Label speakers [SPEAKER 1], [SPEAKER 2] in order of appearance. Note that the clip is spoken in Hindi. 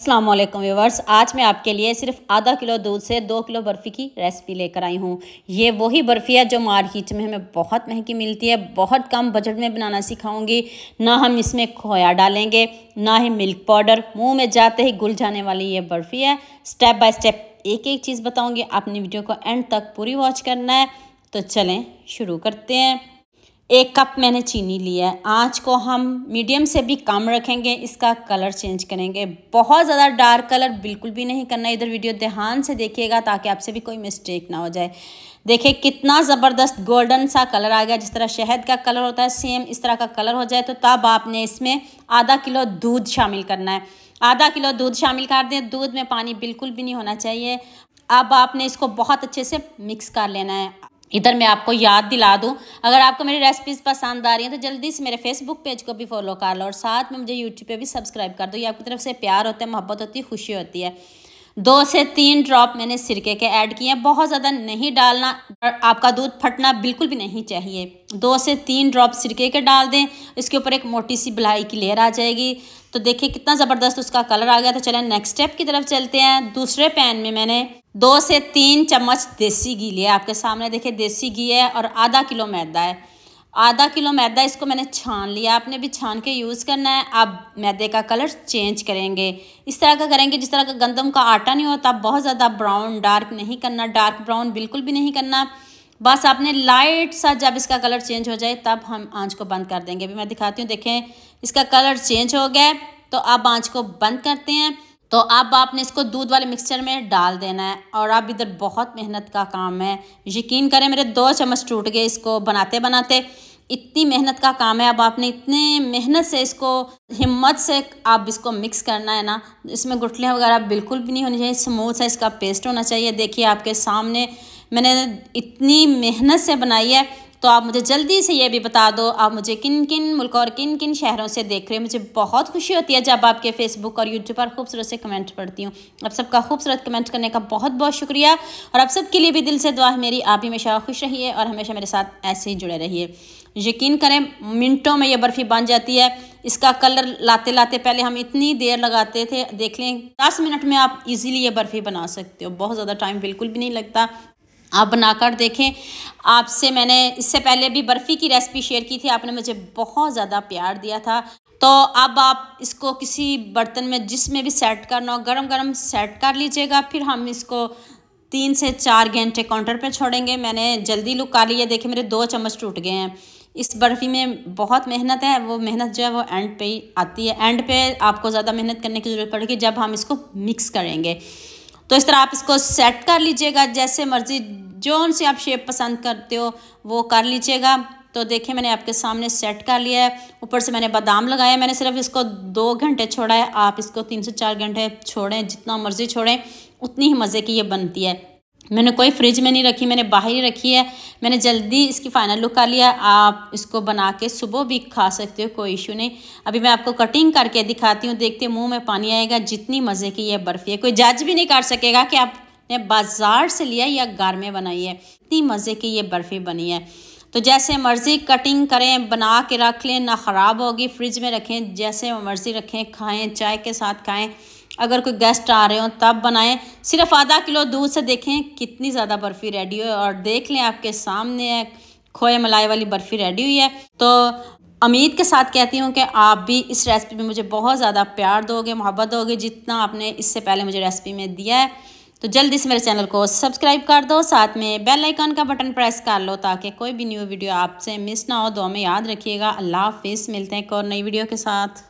[SPEAKER 1] असलम व्यूवर्स आज मैं आपके लिए सिर्फ आधा किलो दूध से दो किलो बर्फ़ी की रेसिपी लेकर आई हूँ ये वही बर्फ़ी है जो मार्केट में हमें बहुत महंगी मिलती है बहुत कम बजट में बनाना सिखाऊंगी ना हम इसमें खोया डालेंगे ना ही मिल्क पाउडर मुंह में जाते ही घुल जाने वाली ये बर्फ़ी है स्टेप बाय स्टेप एक एक चीज़ बताऊँगी अपनी वीडियो को एंड तक पूरी वॉच करना है तो चलें शुरू करते हैं एक कप मैंने चीनी लिया है आँच को हम मीडियम से भी कम रखेंगे इसका कलर चेंज करेंगे बहुत ज़्यादा डार्क कलर बिल्कुल भी नहीं करना इधर वीडियो ध्यान से देखिएगा ताकि आपसे भी कोई मिस्टेक ना हो जाए देखिए कितना ज़बरदस्त गोल्डन सा कलर आ गया जिस तरह शहद का कलर होता है सेम इस तरह का कलर हो जाए तो तब आपने इसमें आधा किलो दूध शामिल करना है आधा किलो दूध शामिल कर दें दूध में पानी बिल्कुल भी नहीं होना चाहिए अब आपने इसको बहुत अच्छे से मिक्स कर लेना है इधर मैं आपको याद दिला दूँ अगर आपको मेरी रेसिपीज़ पसंद आ रही हैं तो जल्दी से मेरे फेसबुक पेज को भी फॉलो कर लो और साथ में मुझे यूट्यूब पे भी सब्सक्राइब कर दो ये आपकी तरफ से प्यार होता है मोहब्बत होती है खुशी होती है दो से तीन ड्रॉप मैंने सिरके के ऐड किए हैं बहुत ज़्यादा नहीं डालना और आपका दूध फटना बिल्कुल भी नहीं चाहिए दो से तीन ड्रॉप सिरके के डाल दें इसके ऊपर एक मोटी सी बलाई की लेयर आ जाएगी तो देखिए कितना ज़बरदस्त उसका कलर आ गया तो चलें नेक्स्ट स्टेप की तरफ चलते हैं दूसरे पैन में मैंने दो से तीन चम्मच देसी घी लिया आपके सामने देखिए देसी घी है और आधा किलो मैदा है आधा किलो मैदा इसको मैंने छान लिया आपने भी छान के यूज़ करना है आप मैदे का कलर चेंज करेंगे इस तरह का करेंगे जिस तरह का गंदम का आटा नहीं होता बहुत ज़्यादा ब्राउन डार्क नहीं करना डार्क ब्राउन बिल्कुल भी नहीं करना बस आपने लाइट सा जब इसका कलर चेंज हो जाए तब हम आंच को बंद कर देंगे अभी मैं दिखाती हूँ देखें इसका कलर चेंज हो गया तो अब आँच को बंद करते हैं तो अब आपने इसको दूध वाले मिक्सचर में डाल देना है और अब इधर बहुत मेहनत का काम है यकीन करें मेरे दो चम्मच टूट गए इसको बनाते बनाते इतनी मेहनत का काम है अब आपने इतने मेहनत से इसको हिम्मत से आप इसको मिक्स करना है ना इसमें गुठलियाँ वगैरह बिल्कुल भी नहीं होनी चाहिए स्मूथ है इसका पेस्ट होना चाहिए देखिए आपके सामने मैंने इतनी मेहनत से बनाई है तो आप मुझे जल्दी से ये भी बता दो आप मुझे किन किन मुल्कों और किन किन शहरों से देख रहे हो मुझे बहुत खुशी होती है जब आपके फेसबुक और यूट्यूब पर खूबसूरत से कमेंट पढ़ती हूँ आप सबका खूबसूरत कमेंट करने का बहुत बहुत शुक्रिया और आप सबके लिए भी दिल से दुआ है मेरी आप ही हमेशा खुश रहिए और हमेशा मेरे साथ ऐसे ही जुड़े रहिए यकीन करें मिनटों में यह बर्फ़ी बन जाती है इसका कलर लाते लाते पहले हम इतनी देर लगाते थे देख लें दस मिनट में आप इजीली ये बर्फ़ी बना सकते हो बहुत ज़्यादा टाइम बिल्कुल भी नहीं लगता आप बनाकर देखें आपसे मैंने इससे पहले भी बर्फ़ी की रेसिपी शेयर की थी आपने मुझे बहुत ज़्यादा प्यार दिया था तो अब आप इसको किसी बर्तन में जिसमें भी सेट करना हो गरम गरम सेट कर लीजिएगा फिर हम इसको तीन से चार घंटे काउंटर पर छोड़ेंगे मैंने जल्दी लुक कर लिया देखे मेरे दो चम्मच टूट गए हैं इस बर्फ़ी में बहुत मेहनत है वो मेहनत जो है वो एंड पे ही आती है एंड पे आपको ज़्यादा मेहनत करने की ज़रूरत पड़ेगी जब हम इसको मिक्स करेंगे तो इस तरह आप इसको सेट कर लीजिएगा जैसे मर्ज़ी जौन से आप शेप पसंद करते हो वो कर लीजिएगा तो देखिए मैंने आपके सामने सेट कर लिया है ऊपर से मैंने बादाम लगाया मैंने सिर्फ इसको दो घंटे छोड़ा है आप इसको तीन से चार घंटे छोड़ें जितना मर्ज़ी छोड़ें उतनी ही मज़े की ये बनती है मैंने कोई फ्रिज में नहीं रखी मैंने बाहर ही रखी है मैंने जल्दी इसकी फ़ाइनल लुक कर लिया आप इसको बना के सुबह भी खा सकते हो कोई इशू नहीं अभी मैं आपको कटिंग करके दिखाती हूँ देखते मुंह में पानी आएगा जितनी मज़े की यह बर्फ़ी है कोई जज भी नहीं कर सकेगा कि आप ने बाज़ार से लिया या घर में बनाई है इतनी मज़े की ये बर्फ़ी बनी है तो जैसे मर्ज़ी कटिंग करें बना के रख लें ना ख़राब होगी फ्रिज में रखें जैसे मर्ज़ी रखें खाएं चाय के साथ खाएं अगर कोई गेस्ट आ रहे हो तब बनाएं सिर्फ आधा किलो दूध से देखें कितनी ज़्यादा बर्फ़ी रेडी हुई और देख लें आपके सामने है खोए मलाई वाली बर्फ़ी रेडी हुई है तो उम्मीद के साथ कहती हूँ कि आप भी इस रेसिपी में मुझे बहुत ज़्यादा प्यार दोगे मोहब्बत दोगे जितना आपने इससे पहले मुझे रेसिपी में दिया है तो जल्दी से मेरे चैनल को सब्सक्राइब कर दो साथ में बेल आइकन का बटन प्रेस कर लो ताकि कोई भी न्यू वीडियो आपसे मिस ना हो दो हमें याद रखिएगा अल्लाह हाफिज़ मिलते हैं एक और नई वीडियो के साथ